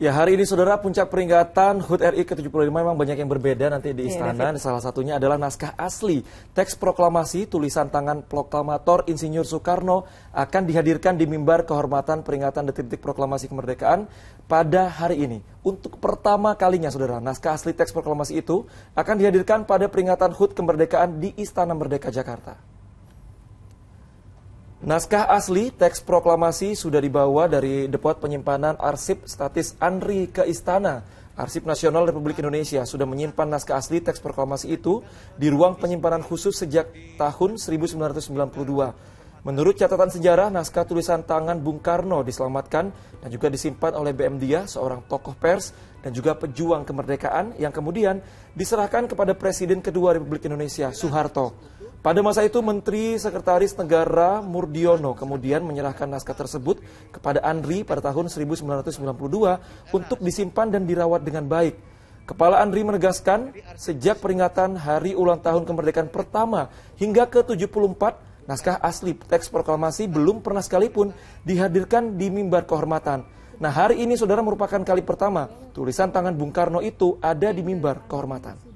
Ya hari ini saudara puncak peringatan HUT RI ke-75 memang banyak yang berbeda nanti di iya, istana. Ya, Salah satunya adalah naskah asli. Teks proklamasi tulisan tangan proklamator Insinyur Soekarno akan dihadirkan di mimbar kehormatan peringatan detik-detik proklamasi kemerdekaan pada hari ini. Untuk pertama kalinya saudara, naskah asli teks proklamasi itu akan dihadirkan pada peringatan HUT kemerdekaan di Istana Merdeka Jakarta. Naskah asli teks proklamasi sudah dibawa dari Depot Penyimpanan Arsip Statis Andri ke Istana. Arsip Nasional Republik Indonesia sudah menyimpan naskah asli teks proklamasi itu di ruang penyimpanan khusus sejak tahun 1992. Menurut catatan sejarah, naskah tulisan tangan Bung Karno diselamatkan dan juga disimpan oleh BM Dia, seorang tokoh pers dan juga pejuang kemerdekaan yang kemudian diserahkan kepada Presiden kedua Republik Indonesia, Soeharto. Pada masa itu, Menteri Sekretaris Negara Murdiono kemudian menyerahkan naskah tersebut kepada Andri pada tahun 1992 untuk disimpan dan dirawat dengan baik. Kepala Andri menegaskan, sejak peringatan hari ulang tahun kemerdekaan pertama hingga ke-74, naskah asli teks proklamasi belum pernah sekalipun dihadirkan di mimbar kehormatan. Nah, hari ini saudara merupakan kali pertama tulisan tangan Bung Karno itu ada di mimbar kehormatan.